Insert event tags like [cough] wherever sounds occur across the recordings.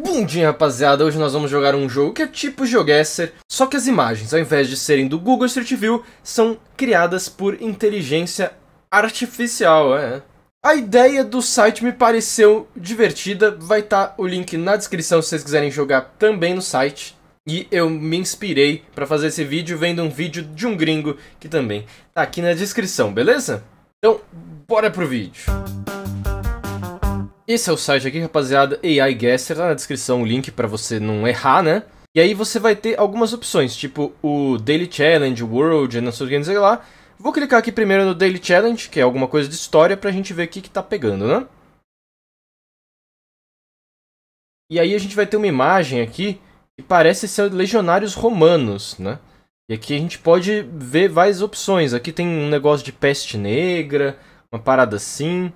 Bom dia rapaziada, hoje nós vamos jogar um jogo que é tipo GeoGuessr, só que as imagens, ao invés de serem do Google Street View, são criadas por inteligência artificial, é. A ideia do site me pareceu divertida, vai estar tá o link na descrição se vocês quiserem jogar também no site. E eu me inspirei para fazer esse vídeo vendo um vídeo de um gringo que também tá aqui na descrição, beleza? Então, bora pro vídeo. Música esse é o site aqui, rapaziada, AI Guesser, tá na descrição o link para você não errar, né? E aí você vai ter algumas opções, tipo o Daily Challenge, World, não sei o que, não sei lá. Vou clicar aqui primeiro no Daily Challenge, que é alguma coisa de história, pra gente ver o que, que tá pegando, né? E aí a gente vai ter uma imagem aqui que parece ser legionários romanos, né? E aqui a gente pode ver várias opções. Aqui tem um negócio de peste negra, uma parada assim.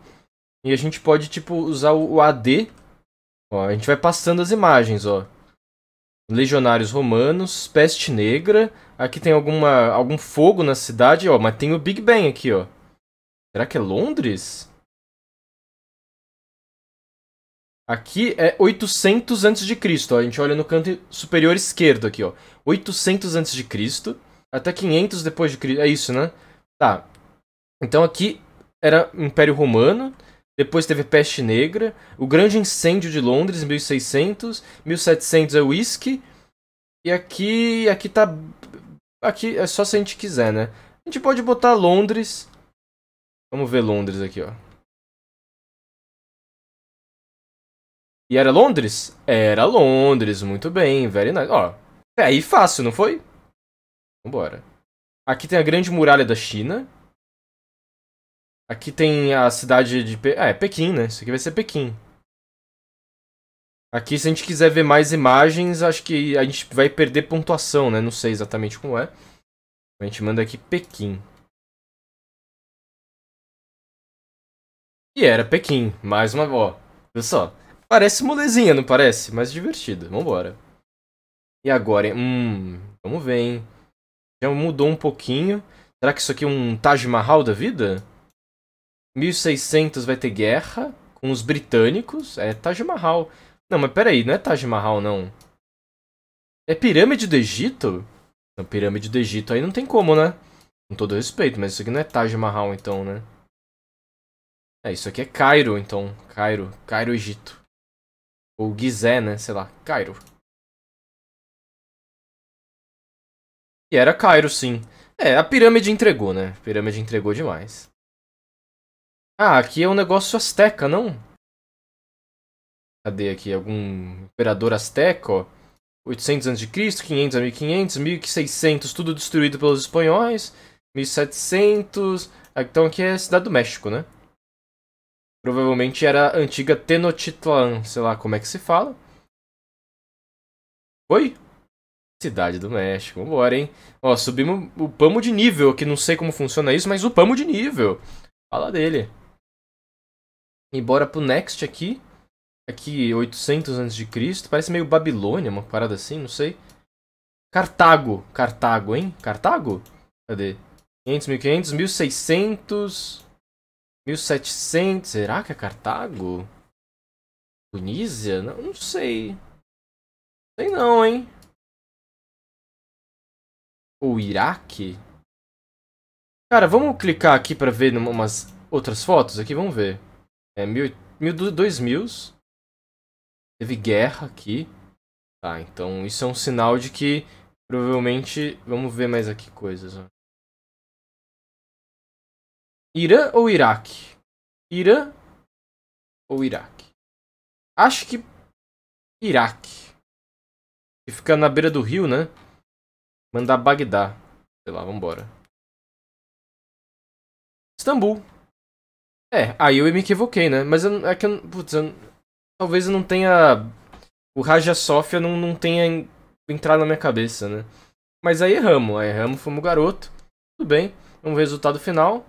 E a gente pode, tipo, usar o AD. Ó, a gente vai passando as imagens, ó. Legionários romanos, peste negra. Aqui tem alguma, algum fogo na cidade, ó. Mas tem o Big Bang aqui, ó. Será que é Londres? Aqui é 800 antes de Cristo, a gente olha no canto superior esquerdo aqui, ó. 800 antes de Cristo até 500 depois de Cristo, é isso, né? Tá. Então aqui era Império Romano, depois teve Peste Negra, o Grande Incêndio de Londres, 1600, 1700 é Whisky. E aqui, aqui tá aqui é só se a gente quiser, né? A gente pode botar Londres. Vamos ver Londres aqui, ó. E era Londres? Era Londres, muito bem, very nice. Ó, é aí fácil, não foi? Vambora. Aqui tem a Grande Muralha da China. Aqui tem a cidade de... Pe... Ah, é Pequim, né? Isso aqui vai ser Pequim. Aqui, se a gente quiser ver mais imagens, acho que a gente vai perder pontuação, né? Não sei exatamente como é. A gente manda aqui Pequim. E era Pequim. Mais uma... Ó, Olha só? Parece molezinha, não parece? Mas divertida. Vambora. E agora, Hum, vamos ver, hein? Já mudou um pouquinho. Será que isso aqui é um Taj Mahal da vida? 1600 vai ter guerra com os britânicos. É Taj Mahal. Não, mas peraí, não é Taj Mahal, não. É pirâmide do Egito? Não, pirâmide do Egito aí não tem como, né? Com todo respeito, mas isso aqui não é Taj Mahal, então, né? É, isso aqui é Cairo, então. Cairo. Cairo, Egito. Ou Gizé, né? Sei lá. Cairo. E era Cairo, sim. É, a pirâmide entregou, né? A pirâmide entregou demais. Ah, aqui é um negócio asteca, não? Cadê aqui? Algum imperador asteca, 800 a.C., 500 a 1500, 1600, tudo destruído pelos espanhóis. 1700... Ah, então aqui é a Cidade do México, né? Provavelmente era a antiga Tenochtitlan, sei lá como é que se fala. Oi? Cidade do México, vambora, hein? Ó, subimos, pamo de nível, que não sei como funciona isso, mas o pamo de nível. Fala dele. E bora pro next aqui. Aqui, 800 antes de Cristo. Parece meio Babilônia, uma parada assim, não sei. Cartago. Cartago, hein? Cartago? Cadê? 500, 1500, 1600, 1700. Será que é Cartago? Tunísia? Não, não sei. Sei não, hein? Ou Iraque? Cara, vamos clicar aqui para ver umas outras fotos aqui, vamos ver. É, mil, mil, dois mil. Teve guerra aqui. Tá, então isso é um sinal de que provavelmente. Vamos ver mais aqui coisas. Ó. Irã ou Iraque? Irã ou Iraque? Acho que Iraque. Que fica na beira do rio, né? Mandar Bagdá. Sei lá, vambora. Istambul. É, aí eu me equivoquei, né? Mas eu, é que eu, putz, eu, talvez eu não tenha. O Raja Sofia não, não tenha entrado na minha cabeça, né? Mas aí erramos, aí erramos, fomos garoto. Tudo bem, vamos ver o resultado final.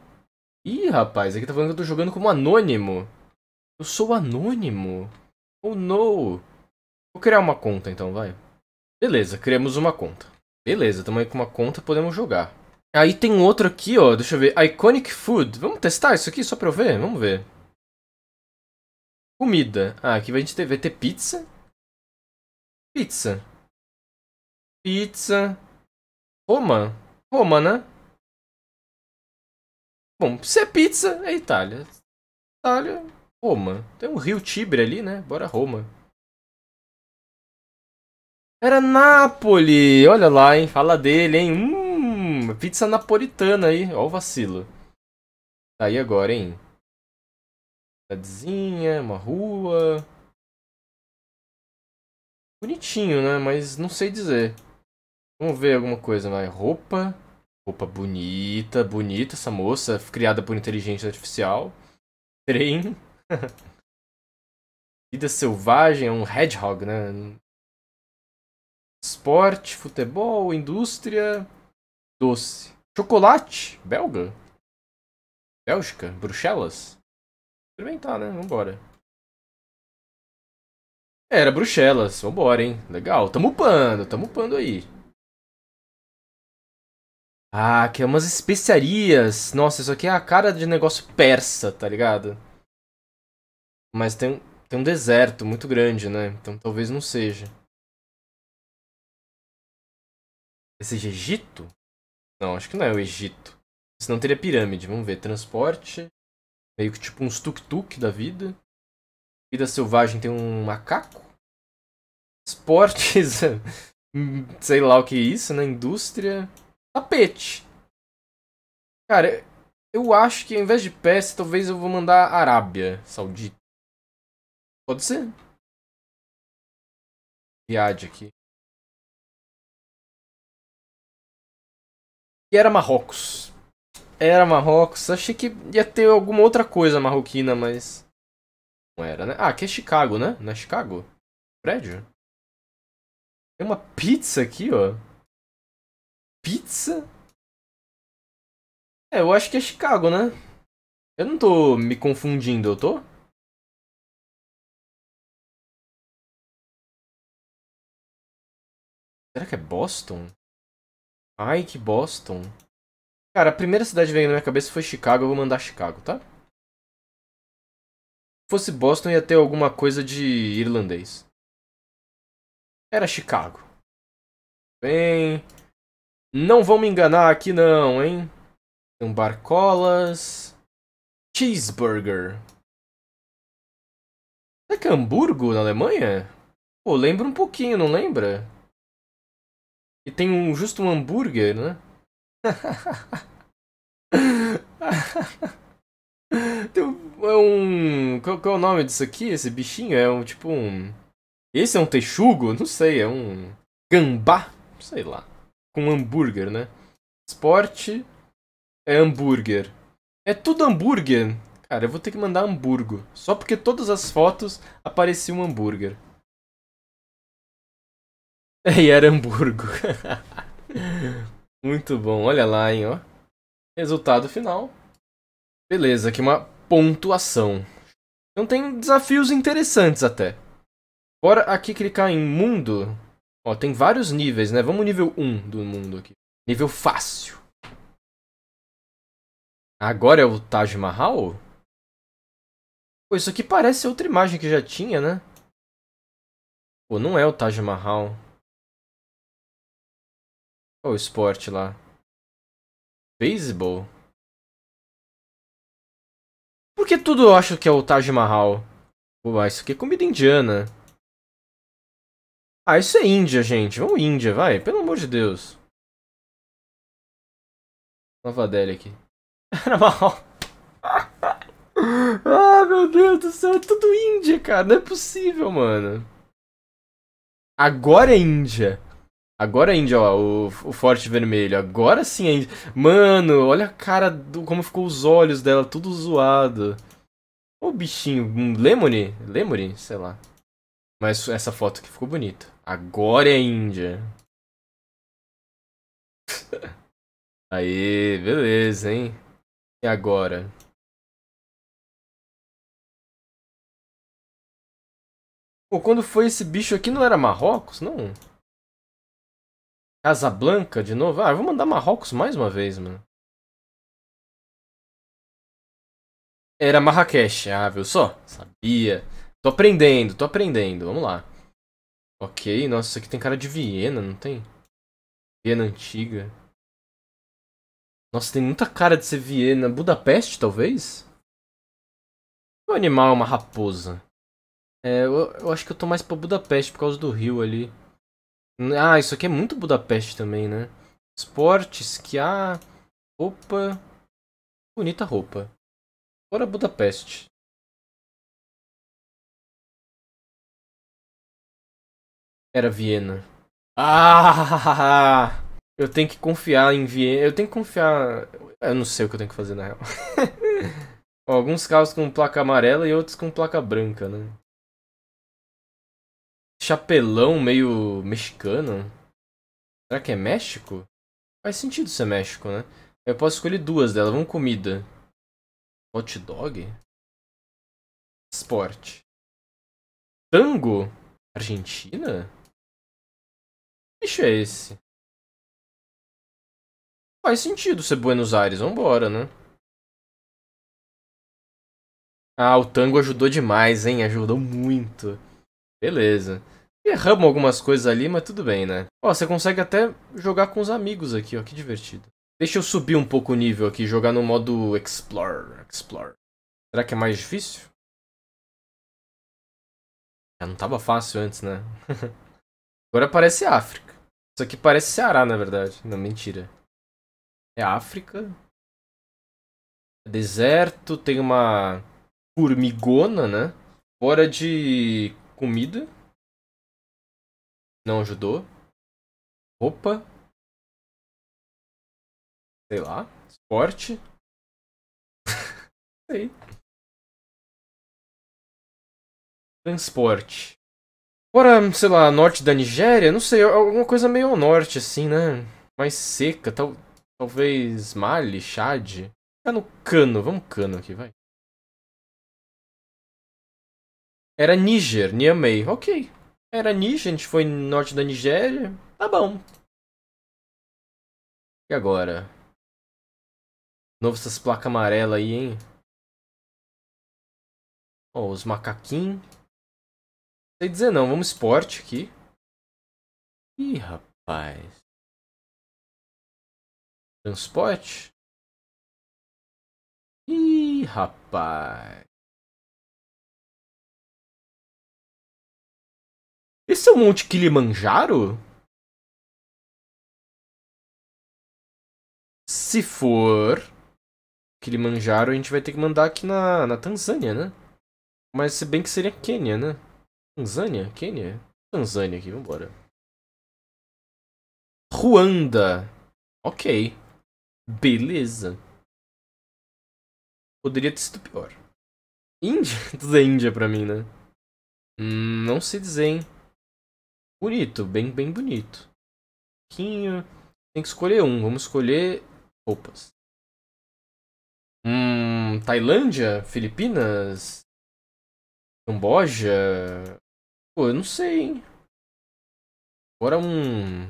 Ih, rapaz, aqui tá falando que eu tô jogando como anônimo. Eu sou anônimo? Oh no! Vou criar uma conta então, vai. Beleza, criamos uma conta. Beleza, estamos aí com uma conta, podemos jogar. Aí tem outro aqui, ó. Deixa eu ver. Iconic Food. Vamos testar isso aqui só pra eu ver? Vamos ver. Comida. Ah, aqui vai a gente ter, vai ter pizza. Pizza. Pizza. Roma. Roma, né? Bom, se é pizza, é Itália. Itália, Roma. Tem um rio Tibre ali, né? Bora Roma. Era Nápoles! Olha lá, hein? Fala dele, hein? Hum. Pizza napolitana aí. Ó o vacilo. Tá aí agora, hein? Cidadezinha, uma rua. Bonitinho, né? Mas não sei dizer. Vamos ver alguma coisa mais. Roupa. Roupa bonita, bonita essa moça. Criada por inteligência artificial. Trem. [laughs] Vida selvagem é um hedgehog, né? Esporte, futebol, indústria. Doce. Chocolate? Belga? Bélgica? Bruxelas? Experimentar, né? Vambora. era Bruxelas. Vambora, hein? Legal. Tamo upando, tamo upando aí. Ah, que é umas especiarias. Nossa, isso aqui é a cara de negócio persa, tá ligado? Mas tem, tem um deserto muito grande, né? Então talvez não seja. Esse é Egito? Não, acho que não é o Egito. Senão teria pirâmide. Vamos ver. Transporte. Meio que tipo uns tuk-tuk da vida. Vida selvagem tem um macaco. Esportes. [laughs] sei lá o que é isso, né? Indústria. Tapete. Cara, eu acho que ao invés de Pérsia, talvez eu vou mandar Arábia Saudita. Pode ser. Riad aqui. E era Marrocos. Era Marrocos. Achei que ia ter alguma outra coisa marroquina, mas. Não era, né? Ah, aqui é Chicago, né? Não é Chicago? Prédio? Tem uma pizza aqui, ó. Pizza? É, eu acho que é Chicago, né? Eu não tô me confundindo, eu tô? Será que é Boston? Ai, que Boston. Cara, a primeira cidade que veio na minha cabeça foi Chicago, eu vou mandar Chicago, tá? Se fosse Boston, ia ter alguma coisa de irlandês. Era Chicago. Bem... Não vão me enganar aqui não, hein? Um barcolas... Cheeseburger. É que é Hamburgo, na Alemanha? Pô, lembra um pouquinho, não lembra? E tem um, justo um hambúrguer, né? [laughs] tem um, é um. Qual, qual, é o nome disso aqui? Esse bichinho? É um tipo um. Esse é um texugo? Não sei, é um. Gambá? Sei lá. Com hambúrguer, né? Esporte é hambúrguer. É tudo hambúrguer. Cara, eu vou ter que mandar hambúrguer. Só porque todas as fotos apareciam hambúrguer. [laughs] E era Hamburgo. [laughs] Muito bom, olha lá, hein, ó. Resultado final. Beleza, aqui uma pontuação. Então tem desafios interessantes até. Bora aqui clicar em mundo. Ó, tem vários níveis, né? Vamos nível 1 do mundo aqui. Nível fácil. Agora é o Taj Mahal? Pô, isso aqui parece outra imagem que já tinha, né? Pô, não é o Taj Mahal. Qual o esporte lá? baseball. Por que tudo eu acho que é o Taj Mahal? Pô, isso aqui é comida indiana. Ah, isso é Índia, gente. Vamos Índia, vai. Pelo amor de Deus. Nova Delhi aqui. [laughs] Era [laughs] ah, meu Deus do céu. É tudo Índia, cara. Não é possível, mano. Agora é Índia. Agora é Índia, ó, o, o Forte Vermelho. Agora sim é Índia. Mano, olha a cara, do, como ficou os olhos dela, tudo zoado. O bichinho, um Lemony? Lemony? Sei lá. Mas essa foto aqui ficou bonita. Agora é Índia. Aí, [laughs] beleza, hein? E agora? Pô, quando foi esse bicho aqui não era Marrocos, não? Casablanca de novo? Ah, eu vou mandar Marrocos mais uma vez, mano. Era Marrakech. Ah, viu só? Sabia. Tô aprendendo, tô aprendendo. Vamos lá. Ok, nossa, isso aqui tem cara de Viena, não tem? Viena antiga. Nossa, tem muita cara de ser Viena. Budapeste, talvez? O animal é uma raposa. É, eu, eu acho que eu tô mais pra Budapeste por causa do rio ali. Ah, isso aqui é muito Budapeste também, né? Esporte, esquiar, ah, roupa. Bonita roupa. Fora Budapeste. Era Viena. Ah! [laughs] Eu tenho que confiar em Viena. Eu tenho que confiar. Eu não sei o que eu tenho que fazer na real. [laughs] alguns carros com placa amarela e outros com placa branca, né? chapelão meio mexicano. Será que é México? Faz sentido ser México, né? Eu posso escolher duas delas. Vamos comida. Hot dog? Esporte. Tango? Argentina? Que bicho é esse? Faz sentido ser Buenos Aires. Vambora, né? Ah, o tango ajudou demais, hein? Ajudou muito. Beleza. Erramos algumas coisas ali, mas tudo bem, né? Ó, você consegue até jogar com os amigos aqui, ó. Que divertido. Deixa eu subir um pouco o nível aqui, jogar no modo Explore. Explore. Será que é mais difícil? Já não tava fácil antes, né? [laughs] Agora parece África. Isso aqui parece Ceará, na verdade. Não, mentira. É África. É deserto, tem uma formigona, né? Fora de comida não ajudou. Roupa. Sei lá. Esporte. [laughs] sei. Transporte. Fora, sei lá, norte da Nigéria, não sei, alguma coisa meio ao norte, assim, né? Mais seca, tal, talvez Mali, Chad. Tá no cano, vamos cano aqui, vai. Era Níger, Niamey, ok. Era Níger, a gente foi no norte da Nigéria. Tá bom. E agora? Novo essas placas amarelas aí, hein? Ó, oh, os macaquinhos. Não sei dizer não, vamos esporte aqui. Ih, rapaz. Transporte? Ih, rapaz. Esse é o Monte Kilimanjaro? Se for Kilimanjaro, a gente vai ter que mandar aqui na, na Tanzânia, né? Mas se bem que seria Quênia, né? Tanzânia? Quênia? Tanzânia aqui, vambora. Ruanda. Ok. Beleza. Poderia ter sido pior. Índia? [laughs] Tudo é Índia pra mim, né? Hum, não sei dizer, hein? bonito, bem, bem bonito. Tem que escolher um. Vamos escolher roupas. Hum, Tailândia? Filipinas? Camboja? Pô, eu não sei, hein? Agora um.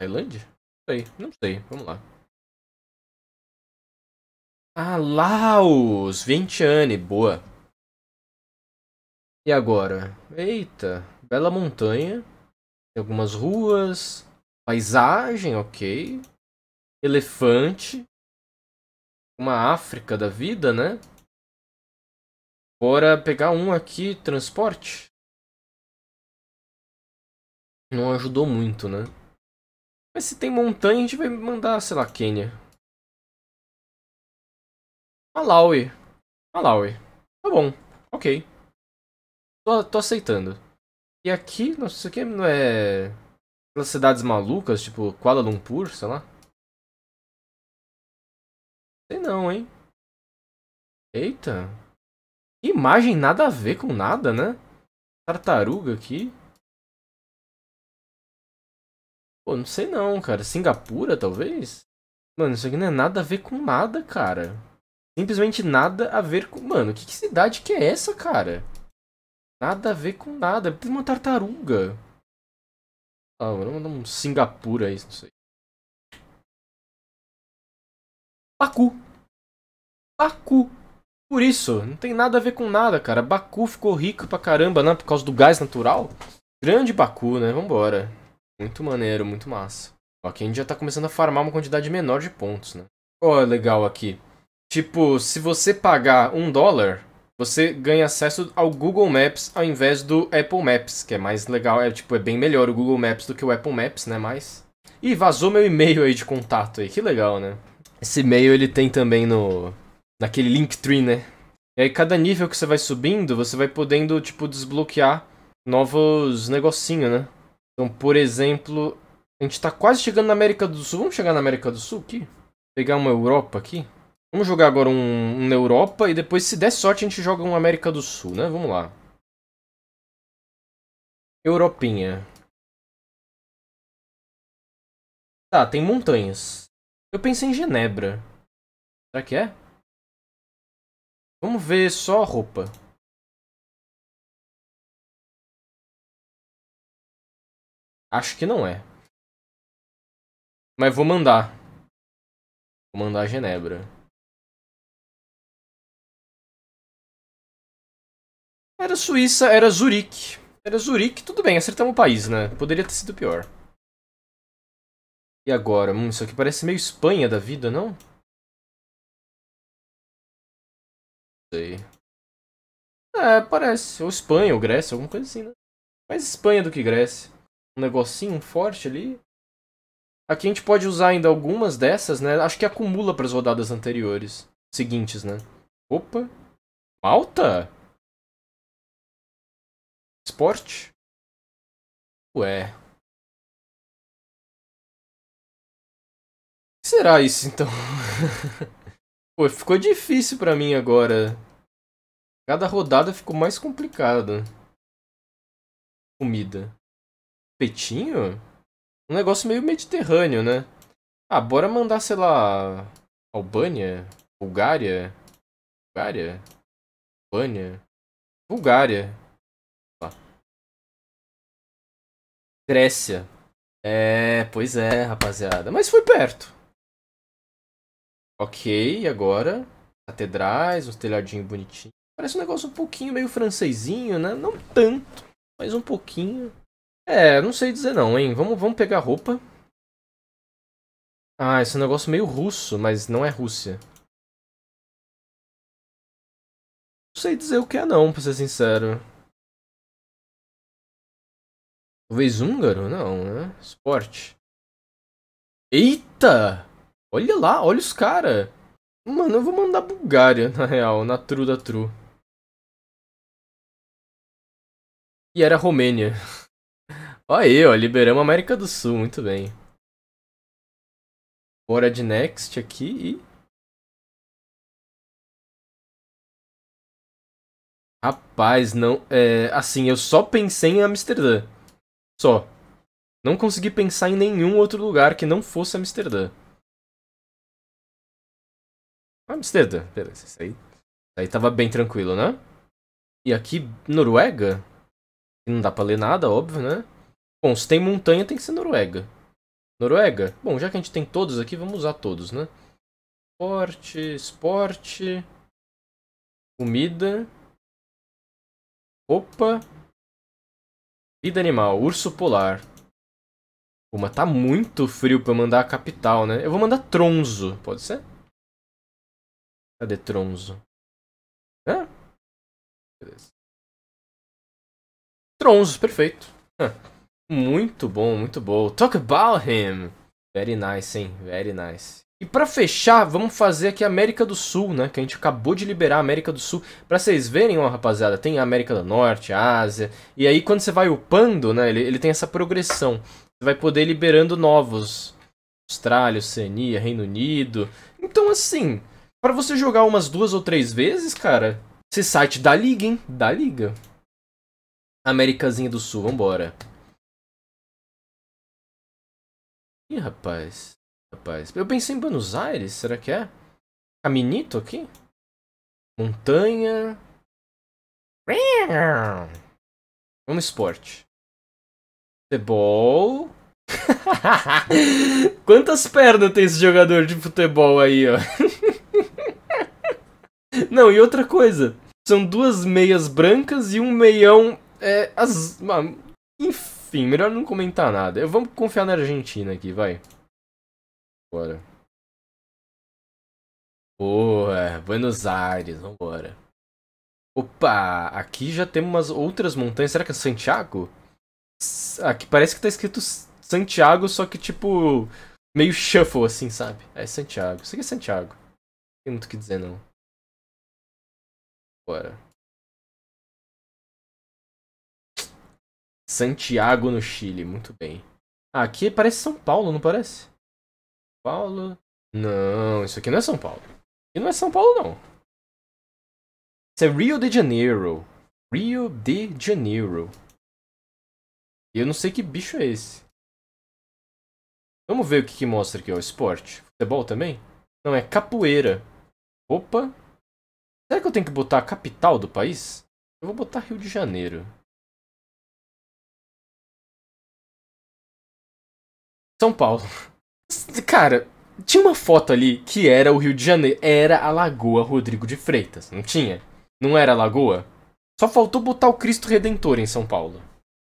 Tailândia? Não sei, não sei. Vamos lá. Ah, Laos! 20 anos, boa. E agora? Eita bela montanha, algumas ruas, paisagem, ok, elefante, uma África da vida, né? Bora pegar um aqui, transporte. Não ajudou muito, né? Mas se tem montanha, a gente vai mandar, sei lá, Quênia. Malawi. Malawi. Tá bom. Ok. Tô, tô aceitando. E aqui, nossa, isso aqui não é. Aquelas cidades malucas, tipo Kuala Lumpur, sei lá. Sei não, hein? Eita. Imagem nada a ver com nada, né? Tartaruga aqui. Pô, não sei não, cara. Singapura, talvez? Mano, isso aqui não é nada a ver com nada, cara. Simplesmente nada a ver com... Mano, que cidade que é essa, cara? Nada a ver com nada. Tem uma tartaruga. Ah, vamos mandar um Singapura aí, não sei. Baku. Baku. Por isso, não tem nada a ver com nada, cara. Baku ficou rico pra caramba, né? Por causa do gás natural. Grande Baku, né? Vambora. Muito maneiro, muito massa. Aqui a gente já tá começando a farmar uma quantidade menor de pontos, né? Ó, oh, legal aqui. Tipo, se você pagar um dólar, você ganha acesso ao Google Maps ao invés do Apple Maps, que é mais legal, é tipo, é bem melhor o Google Maps do que o Apple Maps, né, mas... Ih, vazou meu e-mail aí de contato aí, que legal, né? Esse e-mail ele tem também no... naquele Linktree, né? E aí cada nível que você vai subindo, você vai podendo, tipo, desbloquear novos negocinhos, né? Então, por exemplo, a gente tá quase chegando na América do Sul, vamos chegar na América do Sul aqui? Pegar uma Europa aqui? Vamos jogar agora um, um, na Europa e depois, se der sorte, a gente joga um América do Sul, né? Vamos lá. Europinha. Tá, tem montanhas. Eu pensei em Genebra. Será que é? Vamos ver só a roupa. Acho que não é. Mas vou mandar. Vou mandar a Genebra. Era Suíça, era Zurique. Era Zurique, tudo bem, acertamos o país, né? Poderia ter sido pior. E agora? Hum, isso aqui parece meio Espanha da vida, não? Não sei. É, parece. Ou Espanha, ou Grécia, alguma coisa assim, né? Mais Espanha do que Grécia. Um negocinho forte ali. Aqui a gente pode usar ainda algumas dessas, né? Acho que acumula para as rodadas anteriores. Seguintes, né? Opa! Malta? Esporte? Ué. O que será isso então? [laughs] Pô, ficou difícil para mim agora. Cada rodada ficou mais complicada. Comida. Petinho? Um negócio meio mediterrâneo, né? Ah, bora mandar, sei lá. Albânia? Bulgária? Bulgária? Albânia? Bulgária. Grécia. É, pois é, rapaziada. Mas foi perto. Ok, e agora? Catedrais, uns telhadinhos bonitinhos. Parece um negócio um pouquinho meio francesinho, né? Não tanto, mas um pouquinho. É, não sei dizer não, hein? Vamos, vamos pegar roupa. Ah, esse é um negócio meio russo, mas não é Rússia. Não sei dizer o que é não, pra ser sincero. Talvez húngaro? Não, né? Esporte. Eita! Olha lá, olha os caras. Mano, eu vou mandar Bulgária, [laughs] na real, na true da true. E era Romênia. [laughs] olha Aí, ó, liberamos a América do Sul, muito bem. Bora de next aqui e... Rapaz, não... É, assim, eu só pensei em Amsterdã só. Não consegui pensar em nenhum outro lugar que não fosse Amsterdã. Amsterdã, beleza, isso aí. Isso aí tava bem tranquilo, né? E aqui, Noruega? Não dá pra ler nada, óbvio, né? Bom, se tem montanha, tem que ser Noruega. Noruega? Bom, já que a gente tem todos aqui, vamos usar todos, né? Esporte, esporte. Comida. Roupa. Vida animal, urso polar. Pô, mas tá muito frio pra eu mandar a capital, né? Eu vou mandar Tronzo, pode ser? Cadê Tronzo? Hã? Beleza. Tronzo, perfeito. Muito bom, muito bom. Talk about him. Very nice, hein? Very nice. E para fechar, vamos fazer aqui a América do Sul, né? Que a gente acabou de liberar a América do Sul. Para vocês verem, ó, rapaziada, tem a América do Norte, a Ásia. E aí quando você vai upando, né? Ele, ele tem essa progressão. Você vai poder liberando novos. Austrália, Oceania, Reino Unido. Então assim, para você jogar umas duas ou três vezes, cara, esse site dá liga, hein? Dá liga. Américazinha do Sul, vambora. Ih, rapaz. Rapaz, eu pensei em Buenos Aires, será que é? Caminito aqui? Montanha. Vamos esporte. Futebol. [laughs] Quantas pernas tem esse jogador de futebol aí, ó? [laughs] Não, e outra coisa. São duas meias brancas e um meião. É, as... Enfim, melhor não comentar nada. Eu vamos confiar na Argentina aqui, vai. Bora. Boa, Buenos Aires, vambora. Opa, aqui já temos umas outras montanhas. Será que é Santiago? Aqui parece que tá escrito Santiago, só que tipo meio shuffle assim, sabe? É Santiago. Isso aqui é Santiago. Não tem muito o que dizer não. Bora. Santiago no Chile, muito bem. Ah, aqui parece São Paulo, não parece? Paulo. Não, isso aqui não é São Paulo. E não é São Paulo, não. Isso é Rio de Janeiro. Rio de Janeiro. E eu não sei que bicho é esse. Vamos ver o que, que mostra aqui, ó. Esporte. Futebol também? Não, é capoeira. Opa. Será que eu tenho que botar a capital do país? Eu vou botar Rio de Janeiro. São Paulo. [laughs] Cara, tinha uma foto ali que era o Rio de Janeiro. Era a Lagoa Rodrigo de Freitas, não tinha? Não era a Lagoa? Só faltou botar o Cristo Redentor em São Paulo.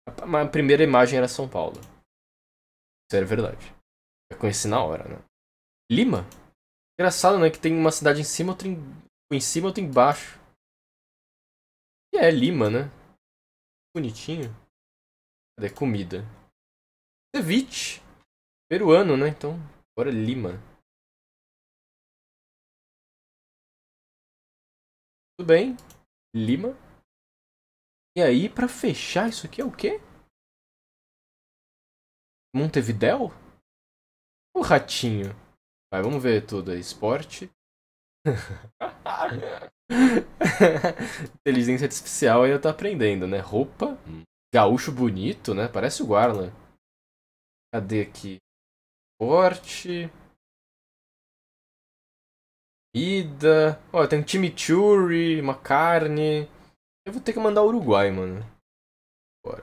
A primeira imagem era São Paulo. Isso era verdade. Eu conheci na hora, né? Lima? Engraçado, né? Que tem uma cidade em cima, outra em, em cima, outra embaixo. E é Lima, né? Bonitinho. Cadê comida? Ceviche. Peruano, né? Então, agora Lima. Tudo bem. Lima. E aí, para fechar, isso aqui é o quê? Montevidel. O ratinho. Vai, vamos ver tudo aí. Esporte. [laughs] Inteligência artificial ainda tá aprendendo, né? Roupa. Gaúcho bonito, né? Parece o Guarla. Cadê aqui? Forte. Ida. Ó, tem um chimichurri, uma carne. Eu vou ter que mandar o Uruguai, mano. Bora.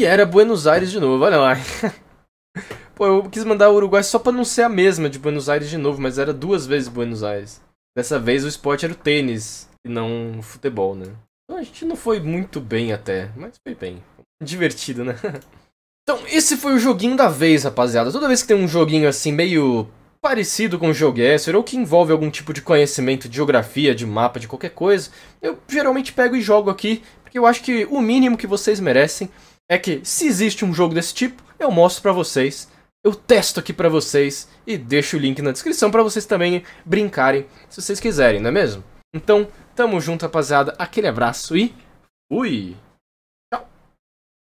E era Buenos Aires de novo, olha lá. [laughs] Pô, eu quis mandar o Uruguai só pra não ser a mesma de Buenos Aires de novo, mas era duas vezes Buenos Aires. Dessa vez o esporte era o tênis e não o futebol, né? Então a gente não foi muito bem até, mas foi bem divertido, né? [laughs] então, esse foi o joguinho da vez, rapaziada. Toda vez que tem um joguinho assim, meio parecido com o GeoGuessr ou que envolve algum tipo de conhecimento de geografia, de mapa, de qualquer coisa, eu geralmente pego e jogo aqui, porque eu acho que o mínimo que vocês merecem é que se existe um jogo desse tipo, eu mostro para vocês, eu testo aqui para vocês e deixo o link na descrição para vocês também brincarem se vocês quiserem, não é mesmo? Então, tamo junto, rapaziada. Aquele abraço e fui!